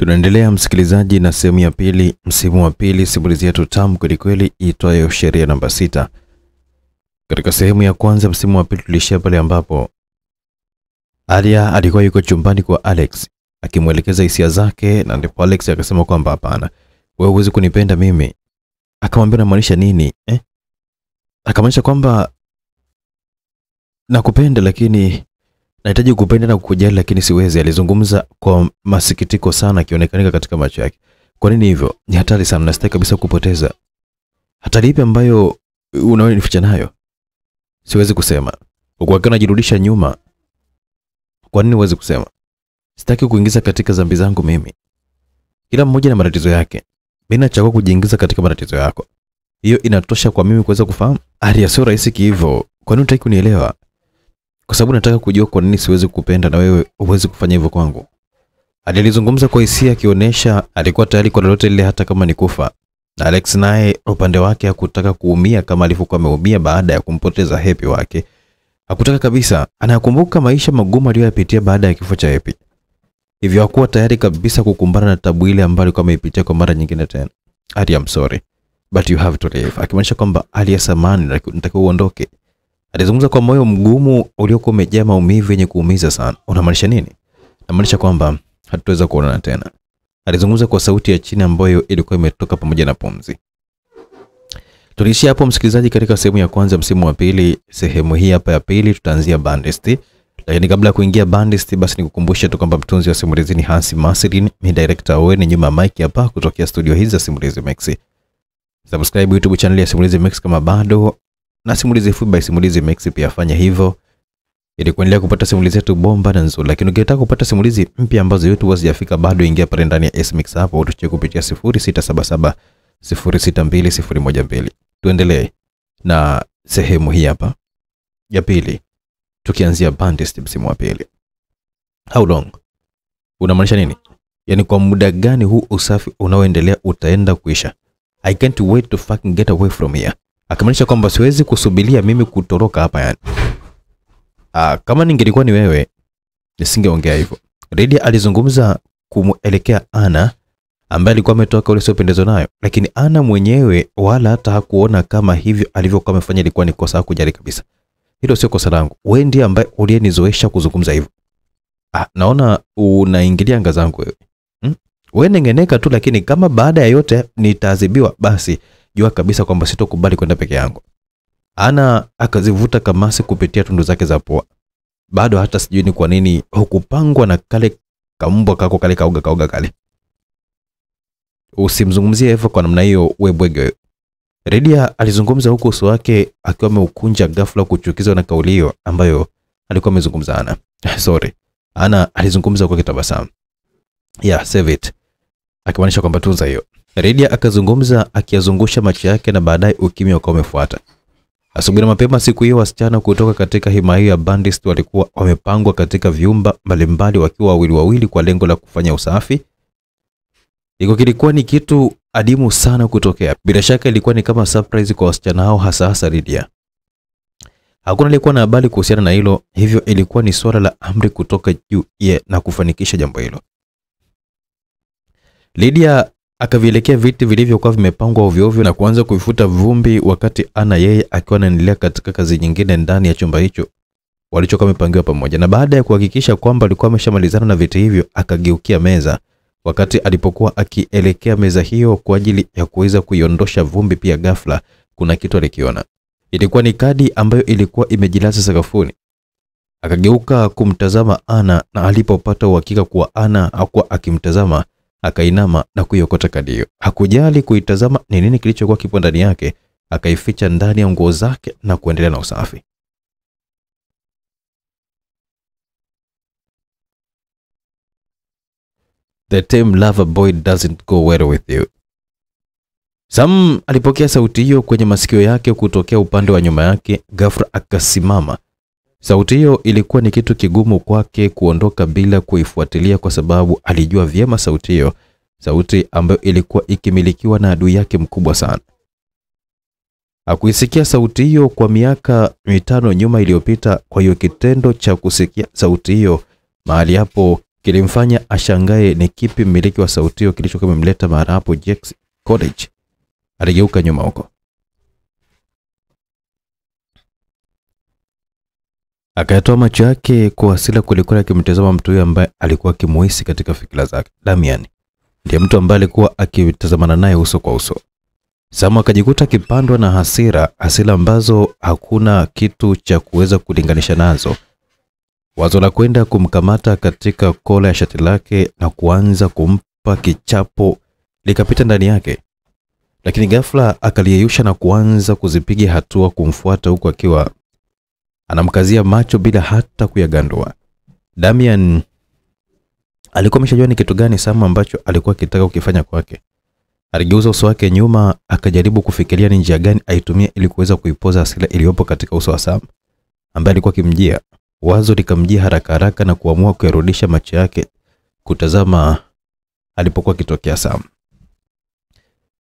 Tunaendelea msikilizaji na sehemu ya pili, msimu wa pili, simulizi yetu tamu kwelikweli itwayo Sheria Namba Sita. Katika sehemu ya kwanza msimu wa pili tulishia pale ambapo Alia alikuwa yuko chumbani kwa Alex akimwelekeza hisia zake, na ndipo Alex akasema kwamba hapana, wewe huwezi kunipenda mimi. Akamwambia namaanisha nini eh? Akamaanisha kwamba nakupenda lakini Nahitaji kukupenda na kukujali lakini siwezi, alizungumza kwa masikitiko sana akionekanika katika macho yake. Kwa nini hivyo? Ni hatari sana, nastahili kabisa kupoteza. Hatari ipi ambayo unaona nayo? Siwezi kusema. Kwa kana unajirudisha nyuma. Kwa nini huwezi kusema? Sitaki kuingiza katika dhambi zangu mimi. Kila mmoja na matatizo yake. Mimi nachagua kujiingiza katika matatizo yako. Hiyo inatosha kwa mimi kuweza kufahamu. Arya, sio rahisi kivyo. Kwa nini unataka kunielewa? kwa sababu nataka kujua kwa nini siwezi kukupenda na wewe uwezi kufanya hivyo kwangu. Alilizungumza kwa hisia, akionyesha alikuwa tayari kwa lolote lile, hata kama ni kufa. Na Alex naye upande wake hakutaka kuumia kama alivyokuwa ameumia baada ya kumpoteza Happy wake. Hakutaka kabisa. Anakumbuka maisha magumu aliyoyapitia baada ya kifo cha Happy, hivyo hakuwa tayari kabisa kukumbana na tabu ile ambayo alikuwa ameipitia kwa mara nyingine tena. I am sorry but you have to leave, akimaanisha kwamba hali ya samani, natakiwa uondoke. Alizungumza kwa moyo mgumu uliokuwa umejaa maumivu yenye kuumiza sana. Unamaanisha nini? Namaanisha kwamba hatutaweza kuonana tena, alizungumza kwa sauti ya chini ambayo ilikuwa imetoka pamoja na pumzi. Tuliishia hapo msikilizaji, katika sehemu ya kwanza msimu wa pili. Sehemu hii hapa ya pili tutaanzia Bandest, lakini kabla ya kuingia Bandest, basi nikukumbushe tu kwamba mtunzi wa simulizi ni Hansi Masirin, mi director wewe ni nyuma mike hapa kutokea studio hizi za Simulizi Max. Subscribe YouTube channel ya Simulizi Max kama bado na simulizi fupi by simulizi Max pia afanya hivyo ili kuendelea kupata simulizi zetu bomba na nzuri. Lakini ukitaka kupata simulizi mpya ambazo yetu huwa zijafika bado, ingia pale ndani ya SMix hapo utucheki kupitia 0677 062 Tuendelee na sehemu hii hapa ya pili, tukianzia Bandits msimu wa pili. How long? Unamaanisha nini? Yaani kwa muda gani huu usafi unaoendelea utaenda kuisha? I can't wait to fucking get away from here akamaanisha kwamba siwezi kusubiria mimi kutoroka hapa yani. Aa, ah, kama ningelikuwa ni wewe nisingeongea hivyo. Lydia alizungumza kumuelekea Ana ambaye alikuwa ametoka ule sio pendezo nayo, lakini Ana mwenyewe wala hata hakuona kama hivyo alivyokuwa amefanya ilikuwa ni kosa, kujali kabisa. Hilo sio kosa langu, wewe ndiye ambaye ulienizoesha kuzungumza hivyo. Ah, naona unaingilia anga zangu wewe. Hmm? Wewe nengeneka tu, lakini kama baada ya yote nitaadhibiwa, basi jua kabisa kwamba sitokubali kwenda peke yangu. Ana akazivuta kamasi kupitia tundu zake za pua. Bado hata sijui ni kwa nini hukupangwa na kale kambwa kako kale kauga kauga kale. Usimzungumzie Eva kwa namna hiyo, we bwege. Redia alizungumza huku uso wake akiwa ameukunja ghafla kuchukizwa na kauli hiyo ambayo alikuwa amezungumza Ana. Sorry. Ana alizungumza kwa kitabasamu. Yeah, save it. Akimaanisha kwamba tunza hiyo. Redia akazungumza akiyazungusha macho yake na baadaye ukimya ukawa umefuata. Asubuhi na mapema siku hiyo, wasichana kutoka katika himaya ya Bandist walikuwa wamepangwa katika vyumba mbalimbali wakiwa wawili wawili kwa lengo la kufanya usafi. Iko kilikuwa ni kitu adimu sana kutokea. Bila shaka ilikuwa ni kama surprise kwa wasichana hao, hasa hasa Lydia. Hakuna aliyekuwa na habari kuhusiana na hilo, hivyo ilikuwa ni swala la amri kutoka juu ye na kufanikisha jambo hilo. Lydia akavielekea viti vilivyokuwa vimepangwa ovyoovyo na kuanza kuifuta vumbi, wakati Ana yeye akiwa anaendelea katika kazi nyingine ndani ya chumba hicho walichokuwa wamepangiwa pamoja. Na baada ya kuhakikisha kwamba alikuwa ameshamalizana na viti hivyo, akageukia meza wakati alipokuwa akielekea meza hiyo kwa ajili ya kuweza kuiondosha vumbi, pia ghafla kuna kitu alikiona. Ilikuwa ni kadi ambayo ilikuwa imejilaza sakafuni. Akageuka kumtazama Ana na alipopata uhakika kuwa Ana hakuwa akimtazama, akainama na kuiokota kadi hiyo Hakujali kuitazama ni nini kilichokuwa kipo ndani yake, akaificha ndani ya nguo zake na kuendelea na usafi. The term lover boy doesn't go well with you. Sam alipokea sauti hiyo kwenye masikio yake kutokea upande wa nyuma yake. Ghafla akasimama Sauti hiyo ilikuwa ni kitu kigumu kwake kuondoka bila kuifuatilia, kwa sababu alijua vyema sauti hiyo, sauti ambayo ilikuwa ikimilikiwa na adui yake mkubwa sana. Hakuisikia sauti hiyo kwa miaka mitano nyuma iliyopita. Kwa hiyo kitendo cha kusikia sauti hiyo mahali hapo kilimfanya ashangae ni kipi mmiliki wa sauti hiyo kilichokuwa kimemleta mahali hapo Jack's College. Aligeuka nyuma huko Akayatoa macho yake kwa hasira kulikuwa akimtazama mtu huyo ambaye alikuwa akimuhisi katika fikira zake. Damian ndiye mtu ambaye alikuwa akitazamana naye uso kwa uso. Samu akajikuta akipandwa na hasira, hasira ambazo hakuna kitu cha kuweza kulinganisha nazo. Wazo la kwenda kumkamata katika kola ya shati lake na kuanza kumpa kichapo likapita ndani yake, lakini ghafla akaliyeyusha na kuanza kuzipiga hatua kumfuata, huku akiwa anamkazia macho bila hata kuyagandua. Damian alikuwa ameshajua ni kitu gani Sam ambacho alikuwa akitaka kukifanya kwake. Aligeuza uso wake nyuma, akajaribu kufikiria ni njia gani aitumie ili kuweza kuipoza hasira iliyopo katika uso wa Sam ambaye alikuwa akimjia. Wazo likamjia haraka haraka na kuamua kuyarudisha macho yake kutazama alipokuwa akitokea Sam.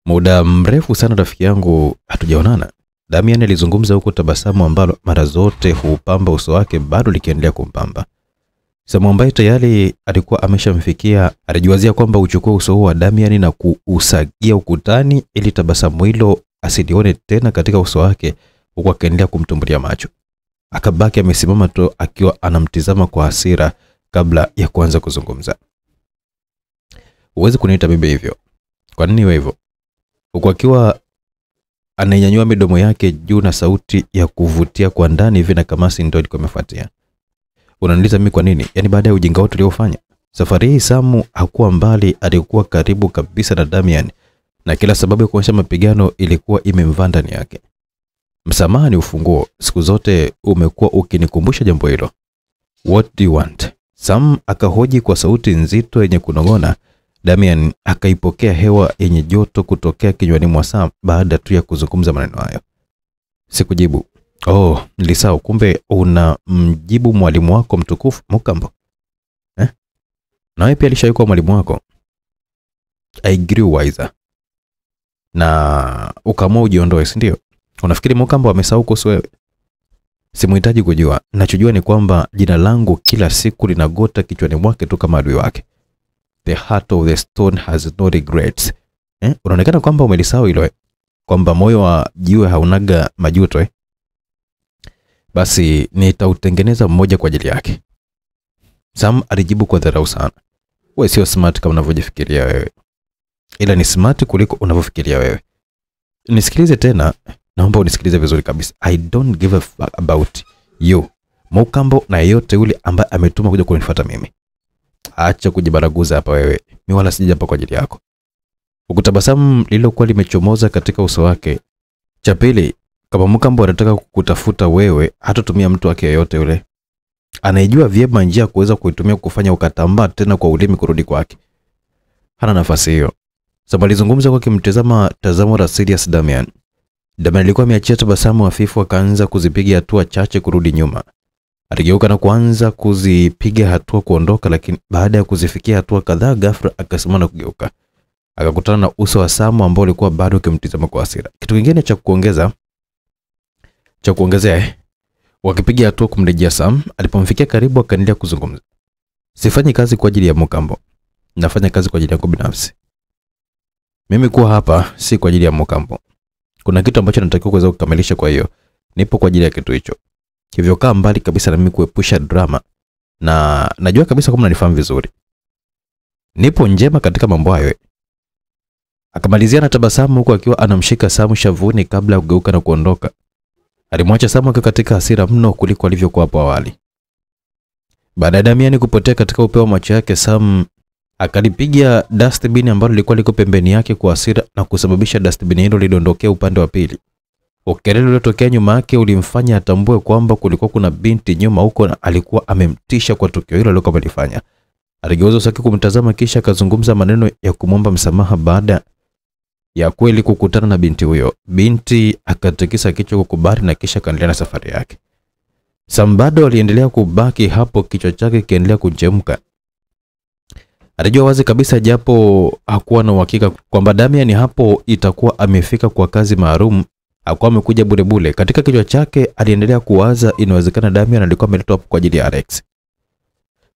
Muda mrefu sana rafiki yangu hatujaonana, Damian alizungumza huku tabasamu ambalo mara zote huupamba uso wake bado likiendelea kumpamba. Samu ambaye tayari alikuwa ameshamfikia alijiwazia kwamba uchukue uso huo wa Damian na kuusagia ukutani ili tabasamu hilo asilione tena katika uso wake huku akaendelea kumtumbulia macho. Akabaki amesimama tu akiwa anamtizama kwa hasira kabla ya kuanza kuzungumza. Huwezi kuniita bibi hivyo. Kwa nini wewe hivyo? Huku akiwa anainyanyua midomo yake juu na sauti ya kuvutia kwa ndani hivi na kamasi ndio ilikuwa imefuatia. Unaniuliza mimi kwa nini? Yaani baada ya ujinga wote uliofanya. Safari hii Samu hakuwa mbali, alikuwa karibu kabisa na Damian na kila sababu ya kuonyesha mapigano ilikuwa imemvaa ndani yake. Msamaha ni ufunguo. Siku zote umekuwa ukinikumbusha jambo hilo. What do you want? Sam akahoji kwa sauti nzito yenye kunong'ona Damian akaipokea hewa yenye joto kutokea kinywani mwa Sam baada tu ya kuzungumza maneno hayo. Sikujibu. Oh, nilisahau, kumbe una mjibu mwalimu wako mtukufu Mukambo eh? Na wewe pia alishaikuwa mwalimu wako. I grew wiser na ukaamua ujiondoe, si ndio? Unafikiri Mukambo amesahau kuhusu wewe? Simuhitaji kujua. Nachojua ni kwamba jina langu kila siku linagota kichwani mwake tu kama adui wake the heart of the stone has no regrets. Eh? Unaonekana kwamba umelisahau hilo eh? kwamba moyo wa jiwe haunaga majuto eh? Basi nitautengeneza mmoja kwa ajili yake. Sam alijibu kwa dharau sana. Wewe sio smart kama unavyojifikiria wewe, ila ni smart kuliko unavyofikiria wewe. Nisikilize tena, naomba unisikilize vizuri kabisa. I don't give a fuck about you Mokambo na yeyote yule ambaye ametuma kuja kunifuata mimi acha kujibaraguza hapa wewe, Mimi wala sija hapa kwa ajili yako. Ukutabasamu lililokuwa limechomoza katika uso wake. Cha pili, kama Mkambo anataka kukutafuta wewe, hatotumia mtu wake yeyote yule. Anaijua vyema njia kuweza kuitumia kufanya ukatamba tena kwa ulimi kurudi kwake. Hana nafasi hiyo. Sasa alizungumza kwa kimtazama tazamo la serious Damian. Damian alikuwa ameachia tabasamu hafifu akaanza kuzipiga hatua chache kurudi nyuma. Aligeuka na kuanza kuzipiga hatua kuondoka, lakini baada ya kuzifikia hatua kadhaa, ghafla akasimama na kugeuka, akakutana na uso wa Samu ambao ulikuwa bado ukimtizama kwa hasira. Kitu kingine cha kuongeza cha kuongezea, eh, wakipiga hatua kumrejea Sam, alipomfikia karibu, akaendelea kuzungumza, sifanyi kazi kwa ajili ya Mokambo, nafanya kazi kwa ajili yako binafsi. Mimi kuwa hapa si kwa ajili ya Mokambo, kuna kitu ambacho natakiwa kuweza kukamilisha, kwa hiyo nipo kwa ajili ya kitu hicho hivyo kaa mbali kabisa na mimi kuepusha drama, na najua kabisa kama nanifahamu vizuri, nipo njema katika mambo hayo. Akamalizia na tabasamu huku akiwa anamshika Samu shavuni kabla ya kugeuka na kuondoka. Alimwacha Samu akiwa katika hasira mno kuliko alivyokuwa hapo awali. Baada ya Damiani kupotea katika upeo wa macho yake, samu akalipiga dustbin ambalo lilikuwa liko pembeni yake kwa hasira na kusababisha dustbin hilo lidondokea upande wa pili. Ukelele uliotokea nyuma yake ulimfanya atambue kwamba kulikuwa kuna binti nyuma huko na alikuwa amemtisha kwa tukio hilo alilokuwa amelifanya. Aligeuza uso kumtazama, kisha akazungumza maneno ya kumwomba msamaha baada ya kweli kukutana na binti huyo. Binti akatikisa kichwa kukubali na kisha akaendelea na safari yake. Sambado aliendelea kubaki hapo, kichwa chake kiendelea kuchemka. Alijua wazi kabisa, japo hakuwa na uhakika kwamba Damian hapo itakuwa amefika kwa kazi maalum Hakuwa amekuja bulebule. Katika kichwa chake aliendelea kuwaza, inawezekana Damian alikuwa ameletwa kwa ajili ya Alex.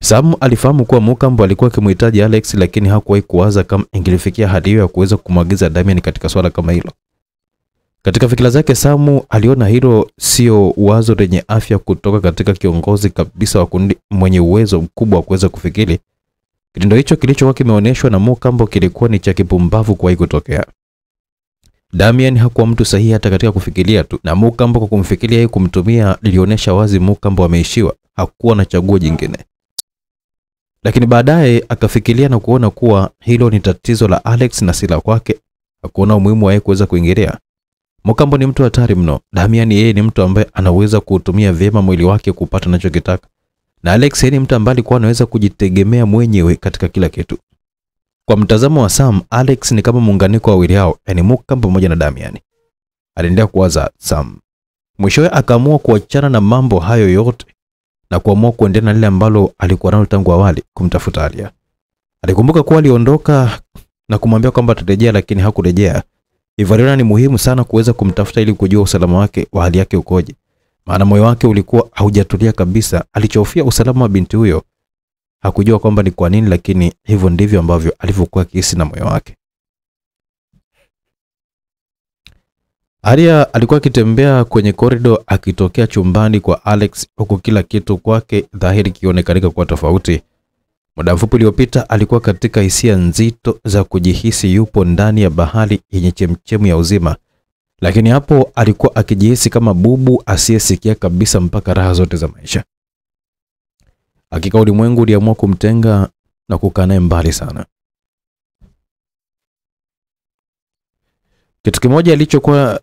Sam alifahamu kuwa Mukambo alikuwa akimhitaji Alex, lakini hakuwahi kuwaza kama ingilifikia hadi hiyo ya kuweza kumwagiza Damian katika swala kama hilo. Katika fikira zake Samu aliona hilo sio wazo lenye afya kutoka katika kiongozi kabisa wa kundi mwenye uwezo mkubwa wa kuweza kufikiri. Kitendo hicho kilichokuwa kimeonyeshwa na Mukambo kilikuwa ni cha kipumbavu kuwahi kutokea. Damian hakuwa mtu sahihi hata katika kufikiria tu, na mukambo kwa kumfikiria yeye kumtumia lilionyesha wazi mukambo ameishiwa hakuwa na chaguo jingine. Lakini baadaye akafikiria na kuona kuwa hilo ni tatizo la Alex na si la kwake, hakuona umuhimu wa yeye kuweza kuingilia. mukambo ni mtu hatari mno. Damian yeye ni mtu ambaye anaweza kuutumia vyema mwili wake kupata anachokitaka, na Alex yeye ni mtu ambaye alikuwa anaweza kujitegemea mwenyewe katika kila kitu. Kwa mtazamo wa Sam, Alex ni kama muunganiko wa wili hao, yani Muka pamoja na Damian, aliendelea kuwaza Sam. Mwishowe akaamua kuachana na mambo hayo yote na kuamua kuendelea na lile ambalo alikuwa nalo tangu awali, kumtafuta Alia. Alikumbuka kuwa aliondoka na kumwambia kwamba atarejea, lakini hakurejea. Hivyo aliona ni muhimu sana kuweza kumtafuta ili kujua usalama wake wa hali yake ukoje, maana moyo wake ulikuwa haujatulia kabisa. Alichofia usalama wa binti huyo Hakujua kwamba ni kwa nini, lakini hivyo ndivyo ambavyo alivyokuwa akihisi na moyo wake. Aria alikuwa akitembea kwenye korido akitokea chumbani kwa Alex, huku kila kitu kwake dhahiri kionekanika kuwa tofauti. Muda mfupi uliopita alikuwa katika hisia nzito za kujihisi yupo ndani ya bahari yenye chemchemu ya uzima, lakini hapo alikuwa akijihisi kama bubu asiyesikia kabisa mpaka raha zote za maisha. Hakika ulimwengu uliamua kumtenga na kukaa naye mbali sana. Kitu kimoja alichokuwa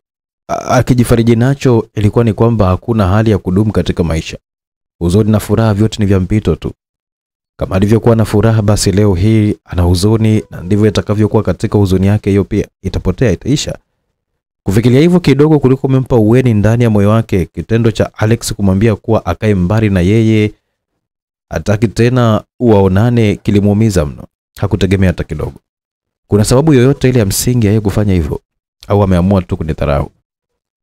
akijifariji nacho ilikuwa ni kwamba hakuna hali ya kudumu katika maisha. Huzuni na furaha vyote ni vya mpito tu. Kama alivyokuwa na furaha, basi leo hii ana huzuni, na ndivyo itakavyokuwa katika huzuni yake hiyo, pia itapotea, itaisha. Kufikiria hivyo kidogo kuliko umempa uweni ndani ya moyo wake. Kitendo cha Alex kumwambia kuwa akae mbali na yeye Hataki tena uwaonane kilimuumiza mno. Hakutegemea hata kidogo. Kuna sababu yoyote ile ya msingi yeye kufanya hivyo au ameamua tu kunitharau?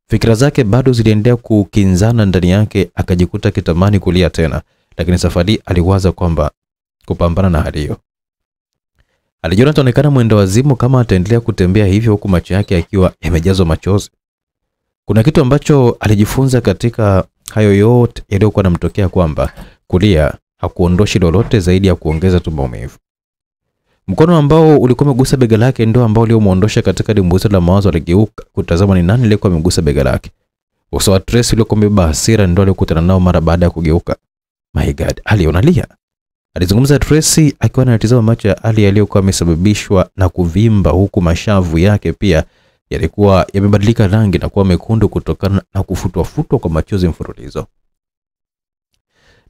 Fikira zake bado ziliendelea kukinzana ndani yake, akajikuta kitamani kulia tena, lakini safari aliwaza kwamba kupambana na hali hiyo. Alijiona ataonekana mwendo wazimu kama ataendelea kutembea hivyo, huku macho yake akiwa yamejazwa machozi. Kuna kitu ambacho alijifunza katika hayo yote yaliyokuwa anamtokea kwamba kulia hakuondoshi lolote zaidi ya kuongeza tu maumivu. Mkono ambao ulikuwa umegusa bega lake ndio ambao uliomwondosha katika dimbwizo la mawazo. Aligeuka kutazama ni nani aliyekuwa amegusa bega lake. Uso wa Tracy uliokuwa umebeba hasira ndio aliokutana nao mara baada ya kugeuka. My God, Ali unalia? Alizungumza Tracy akiwa anatizama macho ya Ali aliyokuwa amesababishwa na kuvimba, huku mashavu yake pia yalikuwa yamebadilika rangi na kuwa mekundu kutokana na kufutwa futwa kwa machozi mfululizo.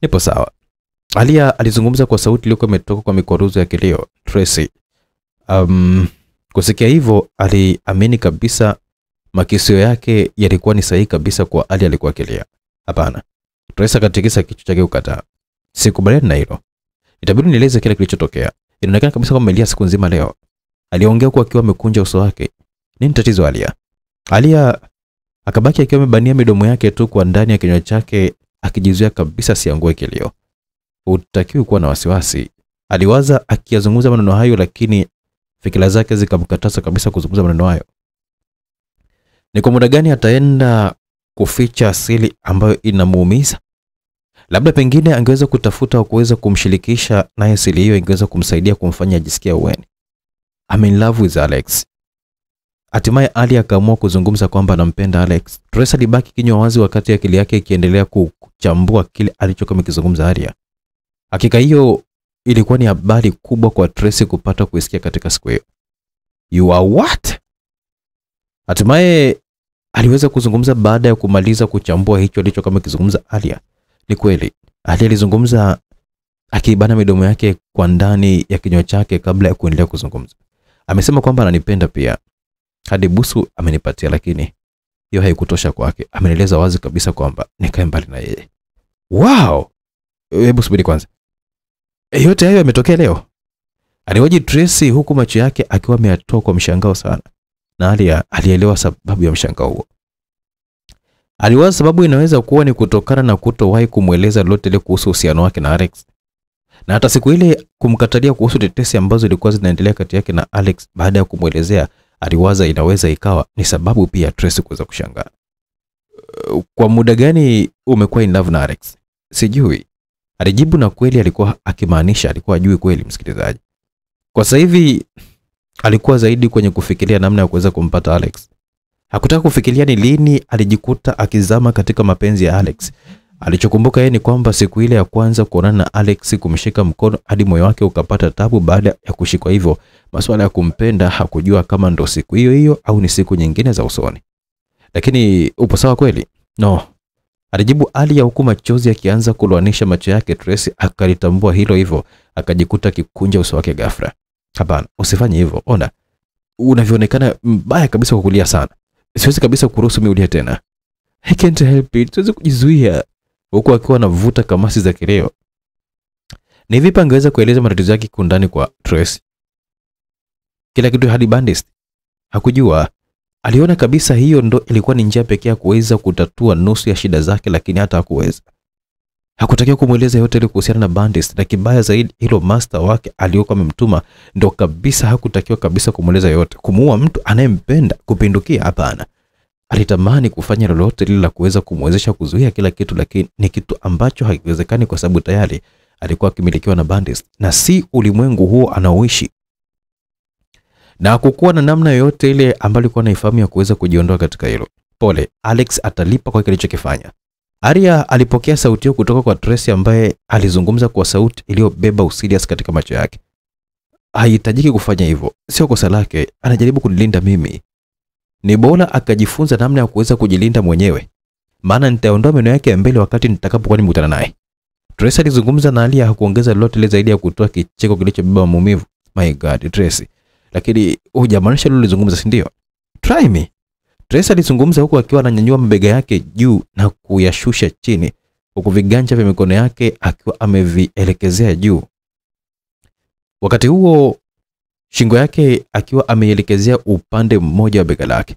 Nipo sawa, Alia alizungumza kwa sauti iliyokuwa imetoka kwa mikwaruzo ya kilio. Tracy um, kusikia hivyo aliamini kabisa makisio yake yalikuwa ni sahihi kabisa kwa Ali alikuwa akilia. Hapana. Tracy akatikisa kichwa chake ukataa. Sikubaliani na hilo. Itabidi nieleze kile kilichotokea. Inaonekana kabisa kwamba Elia siku nzima leo. Aliongea kwa akiwa amekunja uso wake. Nini tatizo Alia? Alia akabaki akiwa amebania midomo yake tu kwa ndani ya kinywa chake akijizuia kabisa siangue kilio hutakiwi kuwa na wasiwasi, aliwaza akiyazungumza maneno hayo, lakini fikira zake zikamkataza kabisa kuzungumza maneno hayo. Ni kwa muda gani ataenda kuficha asili ambayo inamuumiza? Labda pengine angeweza kutafuta au kuweza kumshirikisha naye, asili hiyo ingeweza kumsaidia kumfanya ajisikia uweni. I'm in love with Alex. Hatimaye Ali akaamua kuzungumza kwamba anampenda Alex. Teresa alibaki kinywa wazi wakati akili yake ikiendelea kuchambua kile alichokuwa amekizungumza Aria. Hakika hiyo ilikuwa ni habari kubwa kwa Tracy kupata kuisikia katika siku hiyo. You are what? Hatimaye aliweza kuzungumza baada ya kumaliza kuchambua hicho alicho kama kizungumza Alia. Ni kweli, Alia alizungumza akiibana midomo yake kwa ndani ya kinywa chake kabla ya kuendelea kuzungumza. Amesema kwamba ananipenda pia. Hadi busu amenipatia lakini hiyo haikutosha kwake. Amenieleza wazi kabisa kwamba nikae mbali na yeye. Wow! Hebu subiri kwanza. Eh, yote hayo yametokea leo? Aliwaji Tracy huku macho yake akiwa ameyatoa kwa mshangao sana, na Alia alielewa sababu ya mshangao huo. Aliwaza sababu inaweza kuwa ni kutokana na kutowahi kumweleza lolote ile kuhusu uhusiano wake na Alex, na hata siku ile kumkatalia kuhusu tetesi ambazo zilikuwa zinaendelea kati yake na Alex. Baada ya kumwelezea, aliwaza inaweza ikawa ni sababu pia Tracy kuweza kushangaa. Eh, kwa muda gani umekuwa in love na Alex? Sijui, Alijibu na kweli alikuwa akimaanisha, alikuwa ajui kweli msikilizaji. Kwa sasa hivi alikuwa zaidi kwenye kufikiria namna ya kuweza kumpata Alex. Hakutaka kufikiria ni lini alijikuta akizama katika mapenzi ya Alex. Alichokumbuka yeye ni kwamba siku ile ya kwanza kuonana na Alex, kumshika mkono hadi moyo wake ukapata tabu baada ya kushikwa hivyo. Masuala ya kumpenda hakujua kama ndo siku hiyo hiyo au ni siku nyingine za usoni. Lakini upo sawa kweli? No, Alijibu Ali ya huku machozi akianza kuloanisha macho yake. Tracy akalitambua hilo hivyo, akajikuta akikunja uso wake ghafla. Hapana, usifanye hivyo, ona unavyoonekana mbaya kabisa kwa kulia sana. Siwezi kabisa kuruhusu miulie tena. I can't help it, siwezi kujizuia, huku akiwa anavuta kamasi za kileo. Ni vipi angeweza kueleza matatizo yake kundani kwa Tracy? Kila kitu hadi bandist hakujua Aliona kabisa hiyo ndo ilikuwa ni njia pekee ya kuweza kutatua nusu ya shida zake, lakini hata hakuweza. Hakutakiwa kumweleza yote ile kuhusiana na Bandits, na kibaya zaidi hilo master wake aliyokuwa amemtuma ndo kabisa hakutakiwa kabisa kumweleza yote. Kumuua mtu anayempenda kupindukia, hapana. Alitamani kufanya lolote lile la kuweza kumwezesha kuzuia kila kitu, lakini ni kitu ambacho hakiwezekani kwa sababu tayari alikuwa akimilikiwa na Bandits, na si ulimwengu huo anaoishi na hakukuwa na namna yoyote ile ambayo alikuwa anaifahamu ya kuweza kujiondoa katika hilo. Pole, Alex atalipa kwa kile alichokifanya. Aria alipokea sauti hiyo kutoka kwa Tracy ambaye alizungumza kwa sauti iliyobeba usilias katika macho yake. Haihitajiki kufanya hivyo, sio kosa lake, anajaribu kunilinda mimi. Ni bora akajifunza namna ya kuweza kujilinda mwenyewe, maana nitaondoa meno yake ya mbele wakati nitakapokuwa nimekutana naye. Tracy alizungumza na Aria, hakuongeza lolote zaidi ya kutoa kicheko kilichobeba maumivu. My God, Tracy, lakini hujamaanisha lile ulizungumza, si ndio? Try me. Tresa alizungumza huku akiwa ananyanyua mabega yake juu na kuyashusha chini huku viganja vya mikono yake akiwa amevielekezea juu. Wakati huo shingo yake akiwa ameielekezea upande mmoja wa bega lake.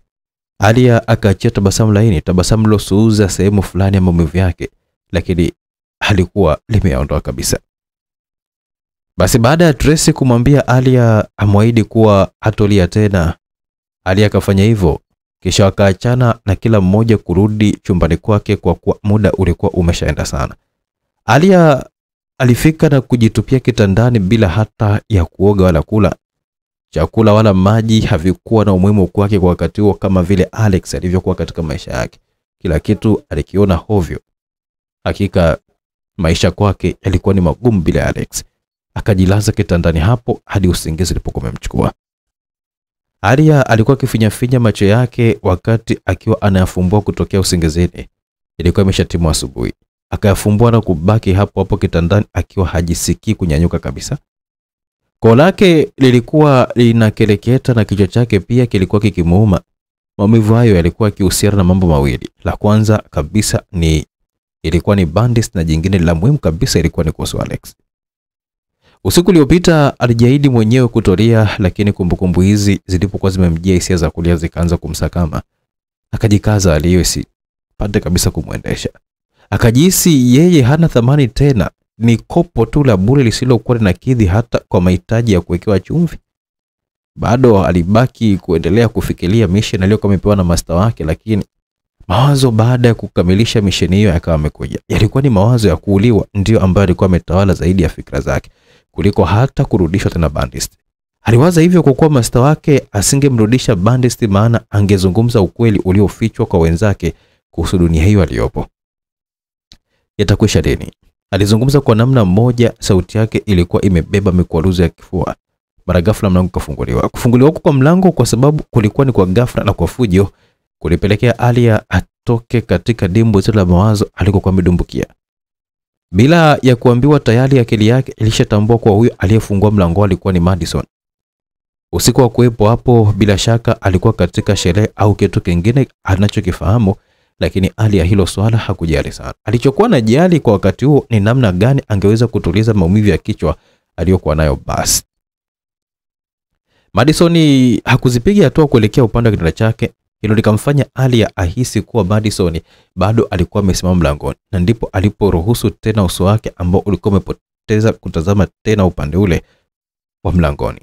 Alia akaachia tabasamu laini, tabasamu lilosuuza sehemu fulani ya maumivu yake, lakini halikuwa limeondoa kabisa. Basi baada ya Tracy kumwambia Alia amwahidi kuwa hatolia tena, Alia akafanya hivyo, kisha wakaachana na kila mmoja kurudi chumbani kwake kwa kuwa muda ulikuwa umeshaenda sana. Alia alifika na kujitupia kitandani bila hata ya kuoga wala kula. Chakula wala maji havikuwa na umuhimu kwake kwa wakati huo kama vile Alex alivyokuwa katika maisha yake. Kila kitu alikiona hovyo. Hakika maisha kwake yalikuwa ni magumu bila Alex akajilaza kitandani hapo hadi usingizi ulipokuwa umemchukua. Aria alikuwa akifinyafinya macho yake wakati akiwa anayafumbua kutokea usingizini. Ilikuwa imeshatimu asubuhi. Akayafumbua na kubaki hapo hapo kitandani akiwa hajisikii kunyanyuka kabisa. Koo lake lilikuwa linakeleketa na kichwa chake pia kilikuwa kikimuuma. Maumivu hayo yalikuwa yakihusiana na mambo mawili. La kwanza kabisa ni ilikuwa ni bandis na jingine la muhimu kabisa ilikuwa ni kuhusu Alex. Usiku uliopita alijaidi mwenyewe kutolia, lakini kumbukumbu hizi zilipokuwa zimemjia hisia za kulia zikaanza kumsakama. Akajikaza aliyosi pande kabisa kumwendesha. Akajihisi yeye hana thamani tena, ni kopo tu la bure lisilokuwa linakidhi hata kwa mahitaji ya kuwekewa chumvi. Bado alibaki kuendelea kufikiria mission aliyokuwa amepewa na master wake, lakini mawazo baada ya kukamilisha mission hiyo yakawa amekuja, yalikuwa ni mawazo ya kuuliwa, ndio ambayo alikuwa ametawala zaidi ya fikra zake kuliko hata kurudishwa tena Bandist. Aliwaza hivyo kwa kuwa master wake asingemrudisha Bandist, maana angezungumza ukweli uliofichwa kwa wenzake kuhusu dunia hiyo aliyopo. Yatakwisha deni, alizungumza kwa namna moja, sauti yake ilikuwa imebeba mikwaruzo ya kifua. Mara ghafla mlango kafunguliwa. Kufunguliwa kwa mlango kwa sababu kulikuwa ni kwa ghafla na kwa fujo kulipelekea Alia atoke katika dimbwi zile la mawazo alikokuwa amedumbukia bila ya kuambiwa. Tayari akili yake ilishatambua kuwa huyo aliyefungua mlango alikuwa ni Madison. Usiku wa kuwepo hapo, bila shaka alikuwa katika sherehe au kitu kingine anachokifahamu, lakini hali ya hilo swala hakujali sana. Alichokuwa na jali kwa wakati huo ni namna gani angeweza kutuliza maumivu ya kichwa aliyokuwa nayo. Basi Madison hakuzipiga hatua kuelekea upande wa kitanda chake hilo likamfanya Alia ahisi kuwa Madison bado alikuwa amesimama mlangoni, na ndipo aliporuhusu tena uso wake ambao ulikuwa umepoteza kutazama tena upande ule wa mlangoni.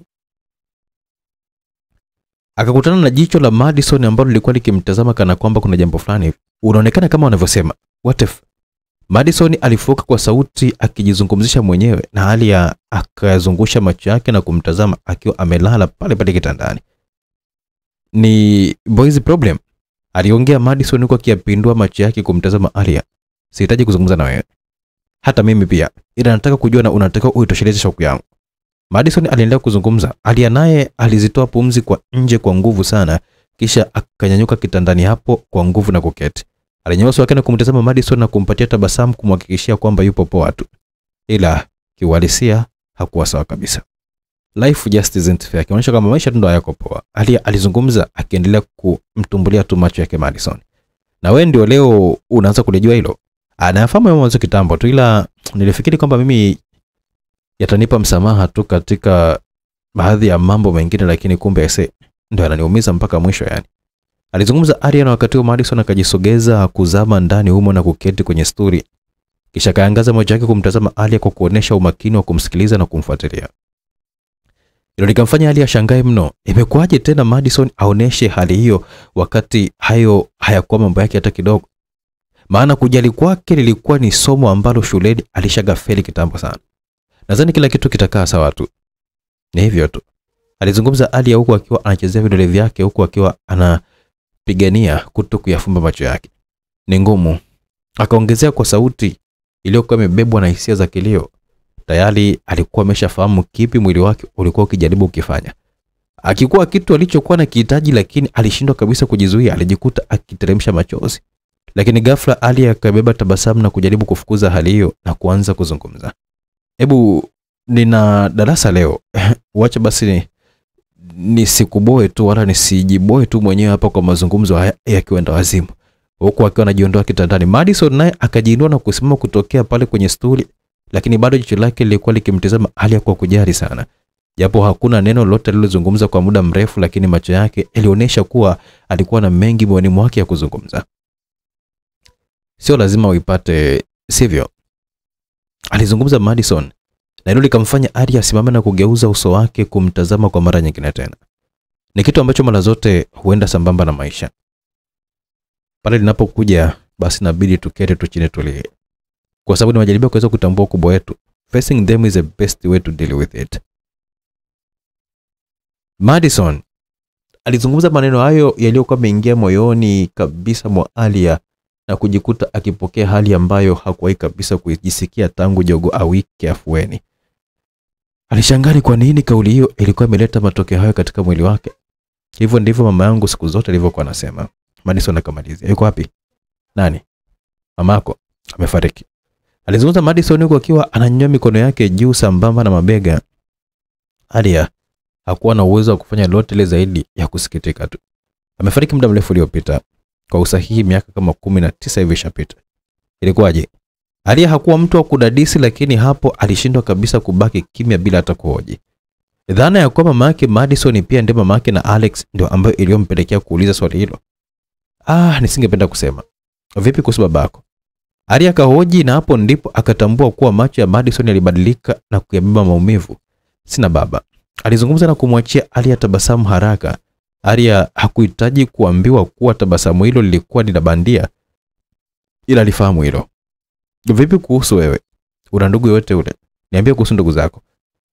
Akakutana na jicho la Madison ambalo lilikuwa likimtazama kana kwamba kuna jambo fulani, unaonekana kama wanavyosema what if. Madison alifuka kwa sauti akijizungumzisha mwenyewe, na Alia akazungusha macho yake na kumtazama akiwa amelala pale pale kitandani. Ni boys problem, aliongea Madison huko akiapindua macho yake kumtazama Alia. Sihitaji kuzungumza na wewe, hata mimi pia, ila nataka kujua na unatakiwa uitosheleze shauku yangu. Madison aliendelea kuzungumza. Alia naye alizitoa pumzi kwa nje kwa nguvu sana, kisha akanyanyuka kitandani hapo kwa nguvu na kuketi. Alinyanyua uso wake na kumtazama Madison na kumpatia tabasamu kumhakikishia kwamba yupo poa tu, ila kiuhalisia hakuwa sawa kabisa life just isn't fair, Kionyesha kama maisha ndio hayako poa. Ali, alizungumza akiendelea kumtumbulia tu macho yake Madison. Na wewe ndio leo unaanza kulijua hilo. Anafahamu yeye mwanzo kitambo tu, ila nilifikiri kwamba mimi yatanipa msamaha tu katika baadhi ya mambo mengine, lakini kumbe ese ndio ananiumiza mpaka mwisho yani. Alizungumza Arya na wakati huo Madison akajisogeza kuzama ndani humo na kuketi kwenye sturi. Kisha kaangaza macho yake kumtazama Arya kwa kuonesha umakini wa kumsikiliza na kumfuatilia. Hilo likamfanya Ali ashangae mno, imekuwaje tena Madison aoneshe hali hiyo wakati hayo hayakuwa mambo yake hata kidogo. Maana kujali kwake lilikuwa ni somo ambalo shuleni alishagafeli kitambo sana. Nadhani kila kitu kitakaa sawa tu. Ni hivyo tu. Alizungumza Ali huku akiwa anachezea vidole vyake huku akiwa anapigania kuto kuyafumba macho yake. Ni ngumu, akaongezea kwa sauti iliyokuwa imebebwa na hisia za kilio tayari alikuwa ameshafahamu kipi mwili wake ulikuwa ukijaribu kukifanya. Akikuwa kitu alichokuwa na kihitaji, lakini alishindwa kabisa kujizuia, alijikuta akiteremsha machozi. Lakini ghafla Ali akabeba tabasamu na kujaribu kufukuza hali hiyo na kuanza kuzungumza. Hebu nina darasa leo. Wacha basi nisikuboe tu wala nisijiboe tu mwenyewe hapa kwa mazungumzo haya ya kiwenda wazimu. Huku akiwa anajiondoa kitandani, Madison naye akajiinua na kusimama kutokea pale kwenye stuli lakini bado jicho lake lilikuwa likimtazama hali ya kujari sana. Japo hakuna neno lolote alilozungumza kwa muda mrefu, lakini macho yake yalionyesha kuwa alikuwa na mengi moyoni mwake ya kuzungumza. Sio lazima uipate, sivyo? Alizungumza Madison na hilo likamfanya Ari asimame na kugeuza uso wake kumtazama kwa mara nyingine tena. Ni kitu ambacho mara zote huenda sambamba na maisha. Pale linapokuja basi inabidi tukete tu chini tulie kwa sababu ni majaribio kuweza kutambua ukubwa wetu. Facing them is the best way to deal with it. Madison alizungumza maneno hayo yaliyokuwa ameingia moyoni kabisa mwa Alia na kujikuta akipokea hali ambayo hakuwahi kabisa kujisikia tangu Jogo awike afueni. Alishangaa kwa nini kauli hiyo ilikuwa imeleta matokeo hayo katika mwili wake. Hivyo ndivyo mama yangu siku zote alivyokuwa anasema. Madison akamalizia, yuko wapi? Nani? Mamako amefariki. Alizungumza Madison huko akiwa ananyoa mikono yake juu sambamba na mabega. Alia hakuwa na uwezo wa kufanya lolote ile zaidi ya kusikitika tu. Amefariki muda mrefu uliopita, kwa usahihi miaka kama kumi na tisa hivi ishapita. Ilikuwaje? Alia hakuwa mtu wa kudadisi, lakini hapo alishindwa kabisa kubaki kimya bila hata kuhoji. Dhana ya kuwa mama yake Madison pia ndiye mama yake na Alex ndio ambayo iliyompelekea kuuliza swali hilo. Ah, nisingependa kusema. Vipi kuhusu babako? Ari akahoji na hapo ndipo akatambua kuwa macho ya Madison yalibadilika na kuyabeba maumivu. Sina baba, alizungumza na kumwachia Aria tabasamu haraka. Aria hakuhitaji kuambiwa kuwa tabasamu hilo lilikuwa ni la bandia, ila alifahamu hilo. Vipi kuhusu wewe? Una ndugu yoyote ule? Niambie kuhusu ndugu zako,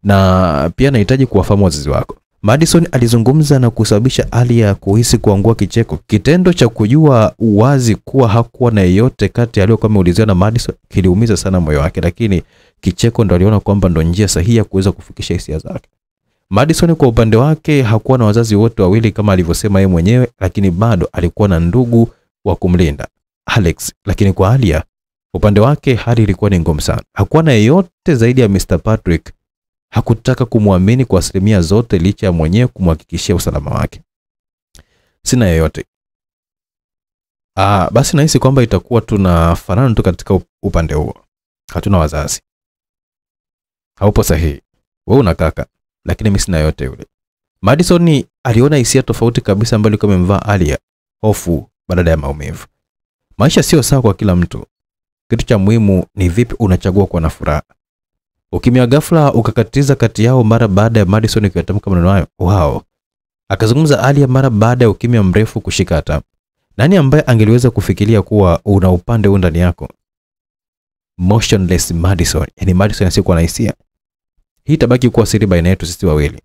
na pia nahitaji kuwafahamu wazazi wako. Madison alizungumza na kusababisha hali ya kuhisi kuangua kicheko. Kitendo cha kujua wazi kuwa hakuwa na yeyote kati aliyokuwa ameuliziwa na Madison kiliumiza sana moyo wake, lakini kicheko ndo aliona kwamba ndo njia sahihi ya kuweza kufikisha hisia zake. Madison kwa upande wake hakuwa na wazazi wote wawili kama alivyosema yeye mwenyewe, lakini bado alikuwa na ndugu wa kumlinda Alex. Lakini kwa Alia upande wake hali ilikuwa ni ngumu sana. Hakuwa na yeyote zaidi ya Mr. Patrick Hakutaka kumwamini kwa asilimia zote licha ya mwenyewe kumhakikishia usalama wake. Sina yoyote. Ah, basi nahisi kwamba itakuwa tunafanana tu katika upande huo. Hatuna wazazi. Haupo sahihi. Wewe una kaka, lakini mimi sina yote yule. Madison aliona hisia tofauti kabisa ambayo ilikuwa imemvaa Alia, hofu badala ya maumivu. Maisha sio sawa kwa kila mtu. Kitu cha muhimu ni vipi unachagua kuwa na furaha. Ukimya ghafla ukakatiza kati yao mara baada ya Madison kuyatamka maneno hayo. Wow. Akazungumza Alia mara baada ya ukimya mrefu kushika hatamu. Nani ambaye angeliweza kufikiria kuwa una upande huu ndani yako? Motionless Madison. Yaani Madison asiyekuwa na hisia. Hii itabaki kuwa siri baina yetu sisi wawili.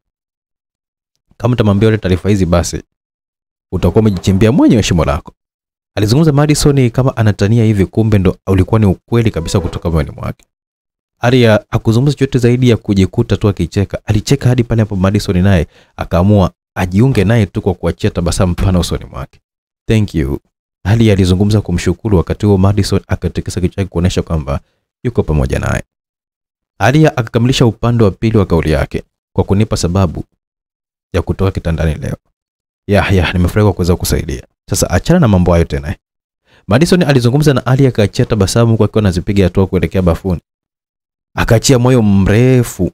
Kama utamwambia yule taarifa hizi basi utakuwa umejichimbia mwenyewe shimo lako. Alizungumza Madison kama anatania hivi, kumbe ndo ulikuwa ni ukweli kabisa kutoka moyoni mwake. Arya hakuzungumza chochote zaidi ya kujikuta tu akicheka. Alicheka hadi pale ambapo Madison naye akaamua ajiunge naye tu kwa kuachia tabasamu pana usoni mwake. Thank you. Hali alizungumza kumshukuru, wakati huo Madison akatikisa kichwa chake kuonesha kwamba yuko pamoja naye. Arya akakamilisha upande wa pili wa kauli yake kwa kunipa sababu ya kutoka kitandani leo. Yah, yah, nimefurahi kwa kuweza kukusaidia. Sasa achana na mambo hayo tena. Madison alizungumza na Arya akaachia tabasamu huku akiwa anazipiga hatua kuelekea bafuni. Akachia moyo mrefu,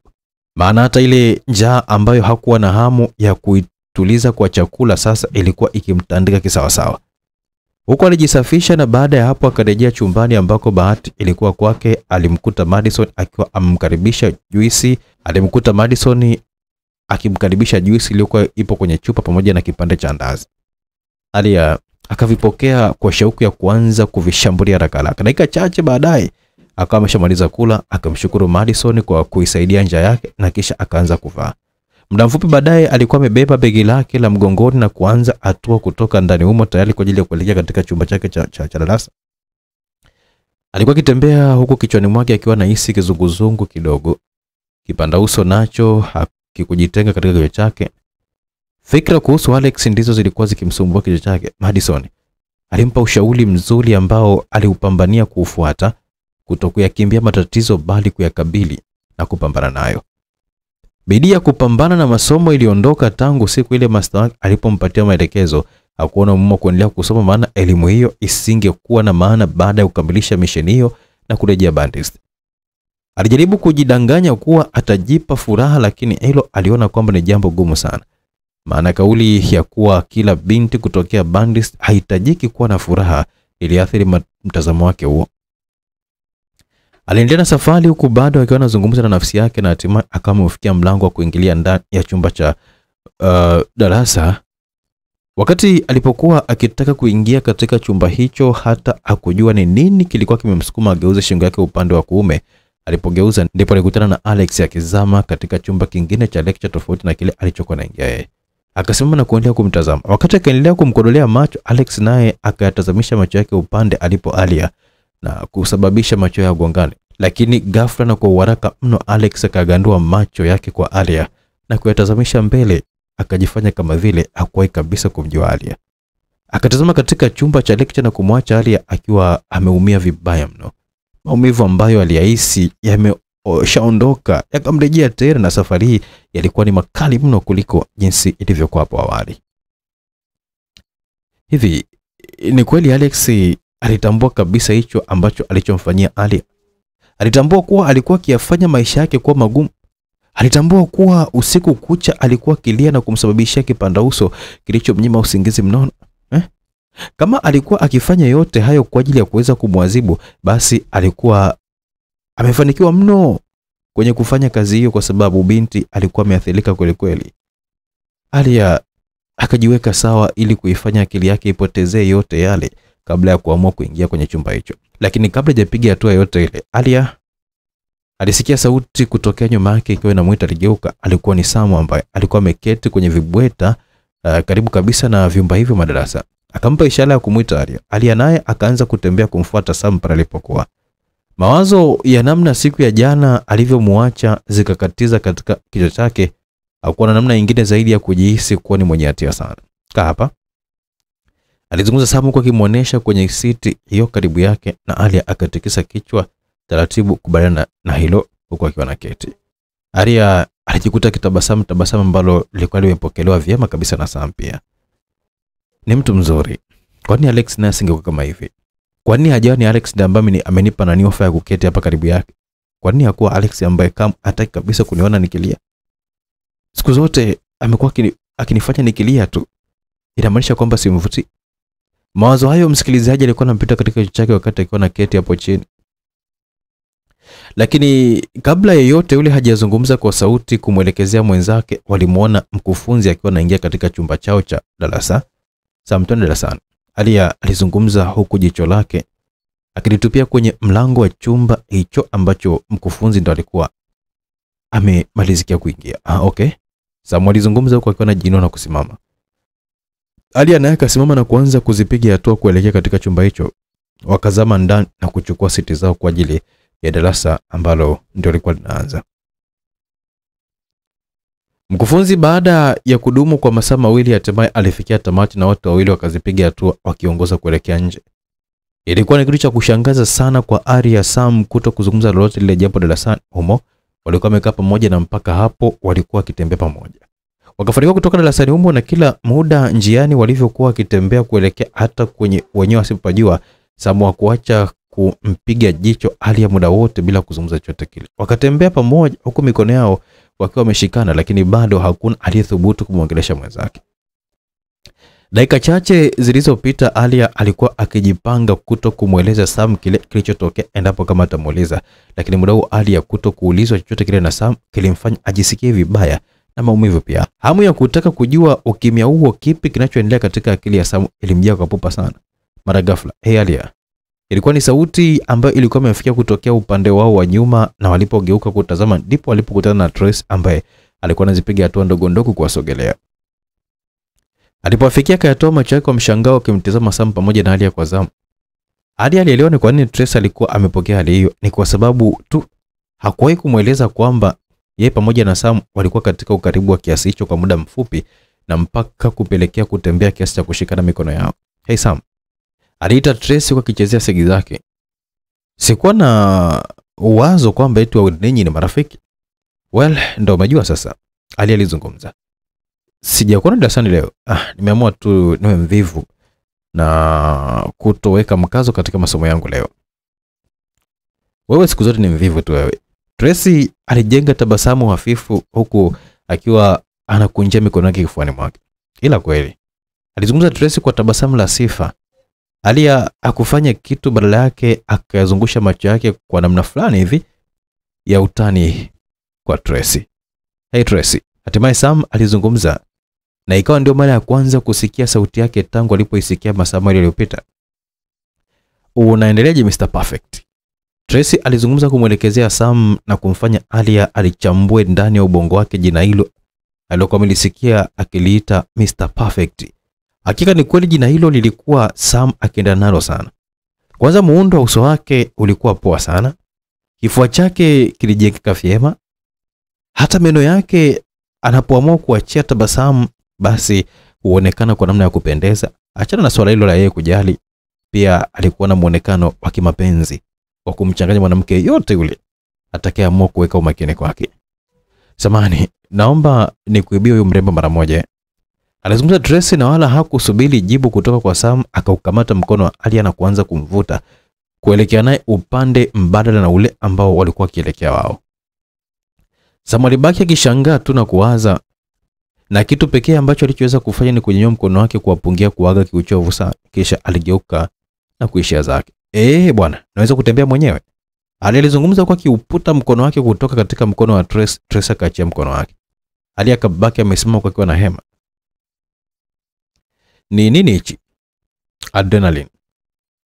maana hata ile njaa ambayo hakuwa na hamu ya kuituliza kwa chakula sasa ilikuwa ikimtandika kisawasawa. Huko alijisafisha na baada ya hapo akarejea chumbani ambako bahati ilikuwa kwake. Alimkuta Madison akiwa amkaribisha juisi, alimkuta Madison akimkaribisha juisi iliyokuwa ipo kwenye chupa pamoja na kipande cha ndazi. Alia akavipokea kwa shauku ya kuanza kuvishambulia rakaraka. Dakika chache baadaye Akawa ameshamaliza kula, akamshukuru Madison kwa kuisaidia njia yake na kisha akaanza kuvaa. Muda mfupi baadaye alikuwa amebeba begi lake la mgongoni na kuanza hatua kutoka ndani humo tayari kwa ajili ya kuelekea katika chumba chake cha, cha, cha darasa. Alikuwa akitembea huku kichwani mwake akiwa anahisi kizunguzungu kidogo. Kipanda uso nacho hakikujitenga katika kichwa chake. Fikra kuhusu Alex ndizo zilikuwa zikimsumbua kichwa chake. Madison alimpa ushauri mzuri ambao aliupambania kuufuata kutokuyakimbia matatizo bali kuyakabili na kupambana nayo. Bidii ya kupambana na masomo iliondoka tangu siku ile master wake alipompatia maelekezo. Hakuona umuhimu kuendelea kusoma, maana elimu hiyo isingekuwa na maana baada ya kukamilisha misheni hiyo na kurejea Baptist. Alijaribu kujidanganya kuwa atajipa furaha, lakini hilo aliona kwamba ni jambo gumu sana, maana kauli ya kuwa kila binti kutokea Baptist haihitajiki kuwa na furaha iliathiri mtazamo wake huo. Aliendelea na safari huku bado akiwa anazungumza na nafsi yake, na hatimaye akawa amefikia mlango wa kuingilia ndani ya chumba cha uh, darasa. Wakati alipokuwa akitaka kuingia katika chumba hicho, hata hakujua ni nini kilikuwa kimemsukuma ageuze shingo yake upande wa kuume. Alipogeuza ndipo alikutana na Alex akizama katika chumba kingine cha lecture tofauti na kile alichokuwa anaingia yeye. Akasimama na kuendelea kumtazama. Wakati akaendelea kumkodolea macho, Alex naye akayatazamisha macho yake upande alipo Alia na kusababisha macho yao gongane, lakini ghafla na kwa uharaka mno Alex akagandua macho yake kwa Alia na kuyatazamisha mbele, akajifanya kama vile hakuwahi kabisa kumjua Alia. Akatazama katika chumba cha lecture na kumwacha Alia akiwa ameumia vibaya mno. Maumivu ambayo aliyahisi yameshaondoka yakamrejea tena, na safari hii yalikuwa ni makali mno kuliko jinsi ilivyokuwa hapo awali. Hivi ni kweli Alex Alitambua kabisa hicho ambacho alichomfanyia Alia. Alitambua kuwa alikuwa akiyafanya maisha yake kuwa magumu. Alitambua kuwa usiku kucha alikuwa akilia na kumsababishia kipanda uso kilichomnyima usingizi mnono. Eh? Kama alikuwa akifanya yote hayo kwa ajili ya kuweza kumwadhibu, basi alikuwa amefanikiwa mno kwenye kufanya kazi hiyo, kwa sababu binti alikuwa ameathirika kwelikweli. Alia akajiweka sawa ili kuifanya akili yake ipotezee yote yale kabla ya kuamua kuingia kwenye chumba hicho. Lakini kabla hajapiga hatua yote ile, Alia alisikia sauti kutokea nyuma yake ikiwa inamwita. Aligeuka, alikuwa ni Samu ambaye alikuwa ameketi kwenye vibweta uh, karibu kabisa na vyumba hivyo madarasa. Akampa ishara ya kumwita Alia. Alia naye akaanza kutembea kumfuata Samu pale alipokuwa. Mawazo ya namna siku ya jana alivyomwacha zikakatiza katika kichwa chake. Hakuwa na namna nyingine zaidi ya kujihisi kuwa ni mwenye hatia sana. Kaa hapa Alizungumza Sam huku akimwonyesha kwenye siti hiyo karibu yake, na Alia akatikisa kichwa taratibu kubaliana na hilo huku akiwa na keti. Aria alijikuta kitabasamu tabasamu ambalo lilikuwa limepokelewa vyema kabisa na Sam pia. Ni mtu mzuri. Kwani Alex naye asingekuwa kama hivi? Kwani hajawa ni Alex ndiye ambaye amenipa nani ofa ya kuketi hapa karibu yake? Kwani hakuwa Alex ambaye kam hataki kabisa kuniona nikilia? Siku zote amekuwa akinifanya nikilia tu. Inamaanisha kwamba simvuti Mawazo hayo msikilizaji alikuwa anampita katika kichwa chake wakati akiwa na keti hapo chini. Lakini kabla yeyote yule hajazungumza kwa sauti kumwelekezea mwenzake, walimwona mkufunzi akiwa anaingia katika chumba chao cha darasa Samton darasani. Alia alizungumza huku jicho lake akilitupia kwenye mlango wa chumba hicho ambacho mkufunzi ndo alikuwa amemalizikia kuingia. Ah, okay. Samuel alizungumza huku akiwa na jino na kusimama. Ali naye akasimama na kuanza kuzipiga hatua kuelekea katika chumba hicho. Wakazama ndani na kuchukua siti zao kwa ajili ya darasa ambalo ndio lilikuwa linaanza. Mkufunzi baada ya kudumu kwa masaa mawili hatimaye alifikia tamati na watu wawili wakazipiga hatua wakiongoza kuelekea nje. Ilikuwa ni kitu cha kushangaza sana kwa ari ya Sam kuto kuzungumza lolote lile jambo darasani humo. Walikuwa wamekaa pamoja na mpaka hapo walikuwa wakitembea pamoja. Wakafanikiwa kutoka darasani humo, na kila muda njiani walivyokuwa wakitembea kuelekea hata kwenye wenyewe wasipajua, Samu hakuacha kumpiga jicho hali ya muda wote bila kuzungumza chochote kile. Wakatembea pamoja huku mikono yao wakiwa wameshikana, lakini bado hakuna aliyethubutu kumwongelesha mwenzake. Dakika chache zilizopita, Alia alikuwa akijipanga kuto kumweleza Sam kile kilichotokea endapo kama atamuuliza, lakini muda huo Alia kuto kuulizwa chochote kile na Sam kilimfanya ajisikie vibaya na maumivu pia. Hamu ya kutaka kujua ukimya huo kipi kinachoendelea katika akili ya Samu ilimjia kwa pupa sana. Mara ghafla, hey Alia. Ilikuwa ni sauti ambayo ilikuwa imefikia kutokea upande wao wa nyuma, na walipogeuka kutazama ndipo walipokutana na Trace ambaye alikuwa anazipiga hatua ndogo ndogo kuwasogelea. Alipowafikia akayatoa macho yake kwa mshangao akimtazama Sam pamoja na Alia kwa zamu. Alia alielewa ni kwa nini Trace alikuwa amepokea hali hiyo, ni kwa sababu tu hakuwahi kumweleza kwamba yeye pamoja na Sam walikuwa katika ukaribu wa kiasi hicho kwa muda mfupi na mpaka kupelekea kutembea kiasi cha kushikana mikono yao. Hey Sam, aliita Tracy kwa kichezea segi zake. Sikuwa na wazo kwamba eti ninyi ni marafiki. Well, ndo umejua sasa, Ali alizungumza. Sijakuona darasani leo. Ah, nimeamua tu niwe mvivu na kutoweka mkazo katika masomo yangu leo. Wewe siku zote ni mvivu tu wewe. Tracy alijenga tabasamu hafifu huku akiwa anakunjia mikono yake kifuani mwake. Ila kweli alizungumza Tracy kwa tabasamu la sifa. Alia akufanya kitu, badala yake akayazungusha macho yake kwa namna fulani hivi ya utani kwa Tracy. Hey Tracy, hatimaye Sam alizungumza na ikawa ndio mara ya kwanza kusikia sauti yake tangu alipoisikia masaa mawili yaliyopita. Unaendeleaje Mr Perfect? Tracy alizungumza kumwelekezea Sam na kumfanya Alia alichambue ndani ya ubongo wake jina hilo alilokuwa amelisikia akiliita Mr. Perfect. Hakika ni kweli jina hilo lilikuwa Sam akienda nalo sana. Kwanza muundo wa uso wake ulikuwa poa sana. Kifua chake kilijengeka vyema. Hata meno yake anapoamua kuachia tabasamu basi huonekana kwa namna ya kupendeza. Achana na swala hilo la yeye kujali, pia alikuwa na muonekano wa kimapenzi wa kumchanganya mwanamke yote yule atakayeamua kuweka umakini kwake. Samani, naomba nikuibia huyu mrembo mara moja. Alizungumza Tracy na wala hakusubiri jibu kutoka kwa Sam, akaukamata mkono wa Alia na kuanza kumvuta kuelekea naye upande mbadala na ule ambao walikuwa wakielekea wao. Sam alibaki akishangaa tu na kuwaza, na kitu pekee ambacho alichoweza kufanya ni kunyanyua mkono wake kuwapungia kuaga kiuchovu sana, kisha aligeuka na kuishia zake. Eh, bwana, naweza kutembea mwenyewe? Alilizungumza kwa akiuputa mkono wake kutoka katika mkono wa Trace, Trace akaachia mkono wake. Ali akabaki amesimama kwa akiwa na hema. Ni nini hichi? Adrenaline.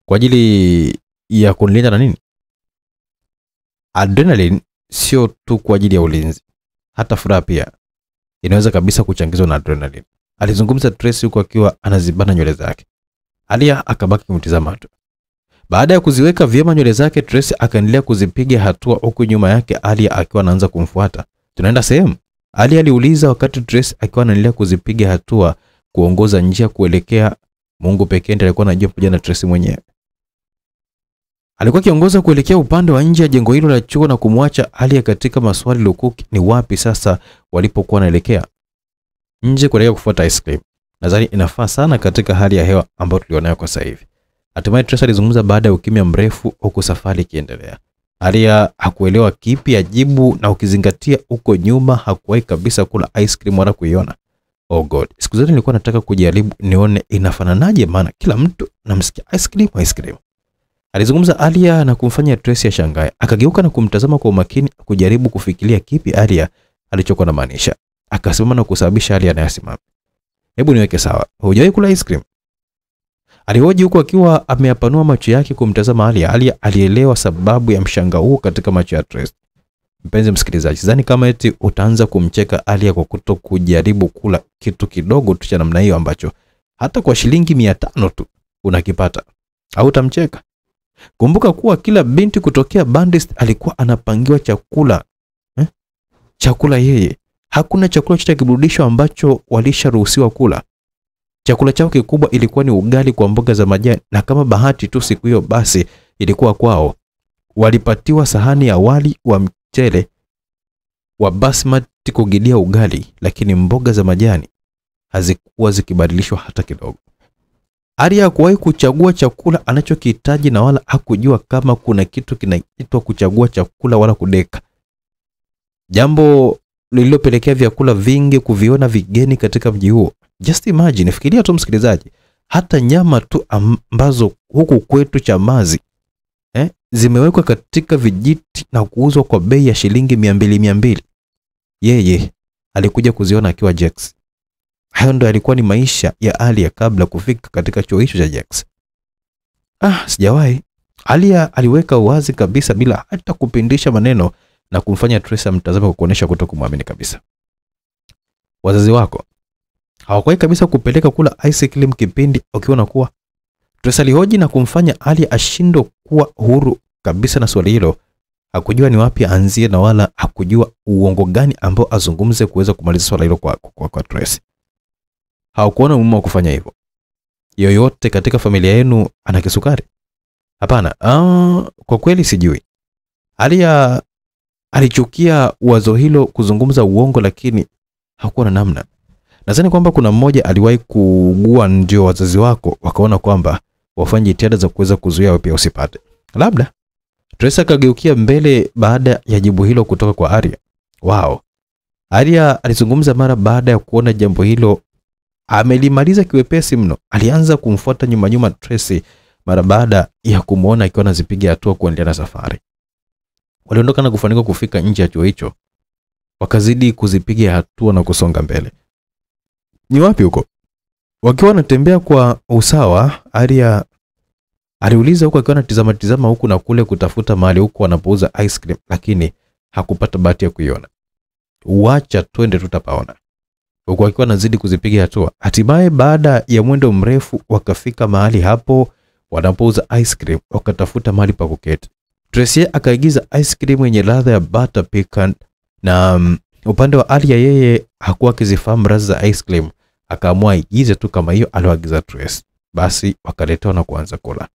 Kwa ajili ya kunilinda na nini? Adrenaline sio tu kwa ajili ya ulinzi, hata furaha pia inaweza kabisa kuchangizwa na adrenaline, alizungumza Trace huku akiwa anazibana nywele zake. Alia akabaki kumtizama tu. Baada ya kuziweka vyema nywele zake, Tracy akaendelea kuzipiga hatua huku nyuma yake Alia akiwa anaanza kumfuata. Tunaenda sehemu? Alia aliuliza wakati Tracy akiwa anaendelea kuzipiga hatua kuongoza njia kuelekea Mungu pekee ndiye alikuwa anajua pamoja na Tracy mwenyewe. Alikuwa akiongoza kuelekea upande wa nje ya jengo hilo la chuo na kumwacha Alia katika maswali lukuki, ni wapi sasa walipokuwa wanaelekea? Nje kuelekea kufuata ice cream. Nadhani inafaa sana katika hali ya hewa ambayo tulionayo kwa sasa hivi. Hatimaye Tracy alizungumza baada ya ukimya mrefu, huku safari ikiendelea. Aria hakuelewa kipi ajibu, na ukizingatia huko nyuma hakuwahi kabisa kula ice cream wala kuiona. Oh God, siku zote nilikuwa nataka kujaribu nione inafananaje, maana kila mtu namsikia ice cream, ice cream. Alizungumza Aria na kumfanya Tracy ashangae. Akageuka na kumtazama kwa umakini, kujaribu kufikiria kipi Aria alichokuwa anamaanisha. Akasimama na kusababisha Aria anayasimama. Hebu niweke sawa, hujawahi kula ice cream? Alihoji huku akiwa ameyapanua macho yake kumtazama Alia. Alia alielewa sababu ya mshangao huo katika macho ya Tracy. Mpenzi msikilizaji, sidhani kama eti utaanza kumcheka Alia kwa kuto kujaribu kula kitu kidogo tu cha namna hiyo ambacho hata kwa shilingi mia tano tu unakipata, au utamcheka? Kumbuka kuwa kila binti kutokea Bandist alikuwa anapangiwa chakula eh? chakula yeye Hakuna chakula chote kiburudisho ambacho walisharuhusiwa kula. Chakula chao kikubwa ilikuwa ni ugali kwa mboga za majani, na kama bahati tu siku hiyo basi ilikuwa kwao, walipatiwa sahani ya wali wa mchele wa basmati kugidia ugali, lakini mboga za majani hazikuwa zikibadilishwa hata kidogo. Arya hakuwahi kuchagua chakula anachokihitaji na wala hakujua kama kuna kitu kinaitwa kuchagua chakula wala kudeka. Jambo lililopelekea vyakula vingi kuviona vigeni katika mji huo. Just imagine, fikiria tu msikilizaji, hata nyama tu ambazo huku kwetu Chamazi eh, zimewekwa katika vijiti na kuuzwa kwa bei ya shilingi mia mbili mia mbili. Yeye alikuja kuziona akiwa Jax. Hayo ndo yalikuwa ni maisha ya Alia kabla kufika katika chuo hicho cha Jax. Ah, sijawahi. Alia aliweka wazi kabisa bila hata kupindisha maneno na kumfanya Tracy amtazame kwa kuonesha kuto kabisa. Wazazi wako hawakuwahi kabisa kupeleka kula ice cream kipindi ukiona kuwa Tracy alihoji na kumfanya Ali ashindwe kuwa huru kabisa na swali hilo. Hakujua ni wapi aanzie na wala hakujua uongo gani ambao azungumze kuweza kumaliza swala hilo kwa, kwa, kwa Tracy. Haukuona umuhimu wa kufanya hivyo. Yoyote katika familia yenu ana kisukari? Hapana. Ah, kwa kweli sijui. Hali ya Alichukia wazo hilo kuzungumza uongo, lakini hakuwa na namna. Nadhani kwamba kuna mmoja aliwahi kuugua, ndio wazazi wako wakaona kwamba wafanye jitihada za kuweza kuzuia wewe pia usipate. Labda Tracy akageukia mbele baada ya jibu hilo kutoka kwa Aria. Wao Aria alizungumza mara baada ya kuona jambo hilo amelimaliza kiwepesi mno. Alianza kumfuata nyuma nyuma Tracy mara baada ya kumwona akiwa anazipiga hatua kuendelea na safari. Waliondoka na kufanikiwa kufika nje ya chuo hicho, wakazidi kuzipiga hatua na kusonga mbele. Ni wapi huko? Wakiwa wanatembea kwa usawa, Aria aliuliza huku akiwa anatizama tizama huku na kule kutafuta mahali huko wanapouza ice cream, lakini hakupata bahati ya kuiona. Wacha twende, tutapaona. Huku akiwa anazidi kuzipiga hatua, hatimaye baada ya mwendo mrefu wakafika mahali hapo wanapouza ice cream, wakatafuta mahali pa kuketi. Tracy akaagiza ice cream yenye ladha ya butter pecan na um, upande wa Alia yeye hakuwa akizifahamu razi za ice cream, akaamua aigize tu kama hiyo aliyoagiza Tracy. Basi wakaletewa na kuanza kula.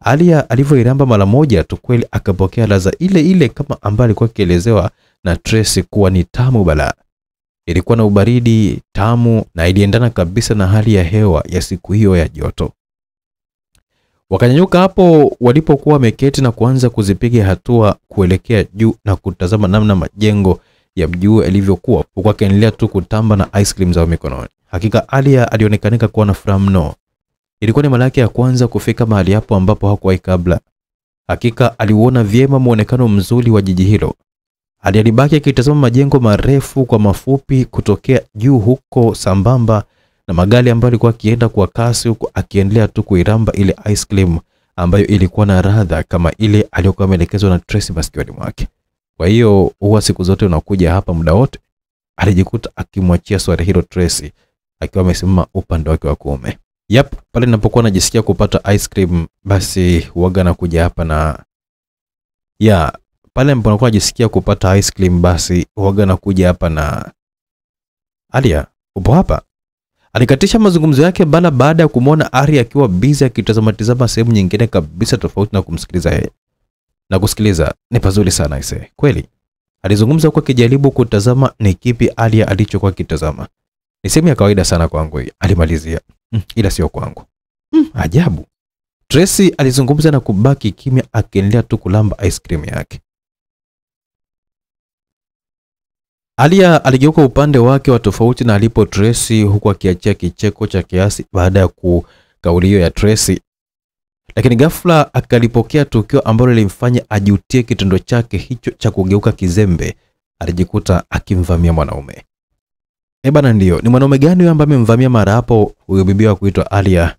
Alia alivyoiramba mara moja tu kweli akapokea ladha ile ile kama ambayo alikuwa akielezewa na Tracy kuwa ni tamu balaa. Ilikuwa na ubaridi tamu na iliendana kabisa na hali ya hewa ya siku hiyo ya joto. Wakanyanyuka hapo walipokuwa wameketi na kuanza kuzipiga hatua kuelekea juu na kutazama namna majengo ya mjuu yalivyokuwa, huku akiendelea tu kutamba na ice cream zao mikononi. Hakika Alia alionekanika kuwa na furaha mno. Ilikuwa ni mara yake ya kwanza kufika mahali hapo ambapo hakuwahi kabla. Hakika aliuona vyema muonekano mzuri wa jiji hilo. Alibaki akitazama majengo marefu kwa mafupi kutokea juu huko sambamba na magari ambayo alikuwa akienda kwa kasi huku akiendelea tu kuiramba ile ice cream ambayo ilikuwa na radha kama ile aliyokuwa ameelekezwa na Tracy masikioni mwake. Kwa hiyo huwa siku zote unakuja hapa muda wote, alijikuta akimwachia swali hilo Tracy akiwa amesimama upande wake wa kuume. Yap, pale ninapokuwa najisikia kupata ice cream basi na kuja hapa na ya yeah, pale ninapokuwa najisikia kupata ice cream basi na kuja hapa na Alia, upo hapa? Alikatisha mazungumzo yake bana baada ya kumwona Ari akiwa bizi akitazama tazama sehemu nyingine kabisa tofauti na kumsikiliza yeye. Na kusikiliza ni pazuri sana ise. Kweli. Alizungumza kwa kijaribu kutazama ni kipi Ari alichokuwa kitazama. Ni sehemu ya kawaida sana kwangu hii, alimalizia. Mm, ila sio kwangu. Mm, ajabu. Tracy alizungumza na kubaki kimya akiendelea tu kulamba ice cream yake. Alia aligeuka upande wake wa tofauti na alipo Tracy, huku akiachia kicheko cha kiasi baada ya kauli hiyo ya Tracy, lakini ghafla akalipokea tukio ambalo lilimfanya ajutie kitendo chake hicho cha kugeuka kizembe. Alijikuta akimvamia mwanaume. Eh bana, ndio ni mwanaume gani huyo ambaye amemvamia mara hapo? Huyo bibi wa kuitwa Alia.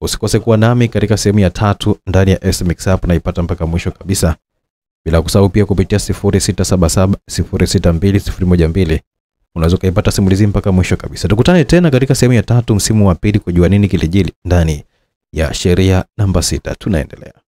Usikose kuwa nami katika sehemu ya tatu ndani ya SMX Up, naipata mpaka mwisho kabisa. Bila kusahau pia kupitia 0677 062 unaweza ukaipata simulizi mpaka mwisho kabisa. Tukutane tena katika sehemu ya tatu msimu wa pili kujua nini kilijili ndani ya sheria namba sita. Tunaendelea.